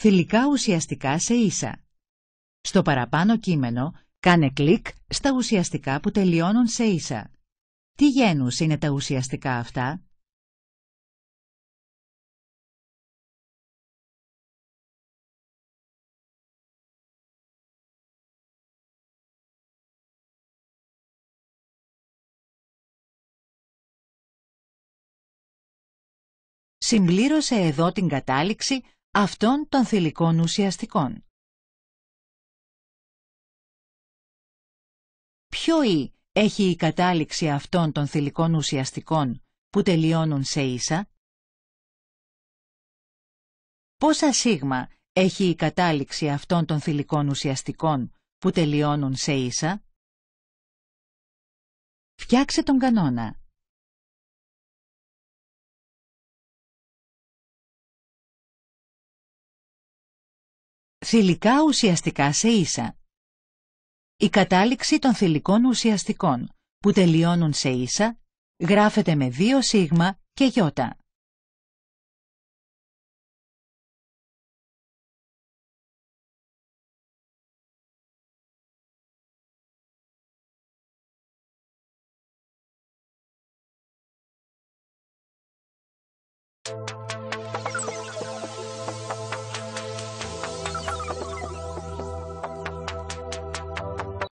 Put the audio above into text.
θηλυκά ουσιαστικά σε ίσα. Στο παραπάνω κείμενο, κάνε κλικ στα ουσιαστικά που τελειώνουν σε ίσα. Τι γένους είναι τα ουσιαστικά αυτά? Συμπλήρωσε εδώ την κατάληξη αυτών των θηλυκών ουσιαστικών. Ποιο «η» έχει η κατάληξη αυτών των θηλυκών ουσιαστικών που τελειώνουν σε ίσα? Πόσα σίγμα έχει η κατάληξη αυτών των θηλυκών ουσιαστικών που τελειώνουν σε ίσα? Φτιάξε τον κανόνα. θηλυκά ουσιαστικά σε ίσα. Η κατάληξη των θηλυκών ουσιαστικών που τελειώνουν σε ίσα γράφεται με δύο σίγμα και γιώτα.